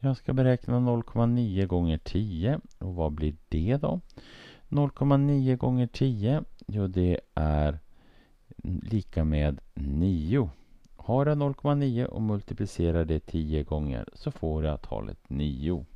Jag ska beräkna 0,9 gånger 10 och vad blir det då? 0,9 gånger 10, jo det är lika med 9. Har jag 0,9 och multiplicerar det 10 gånger så får jag talet 9.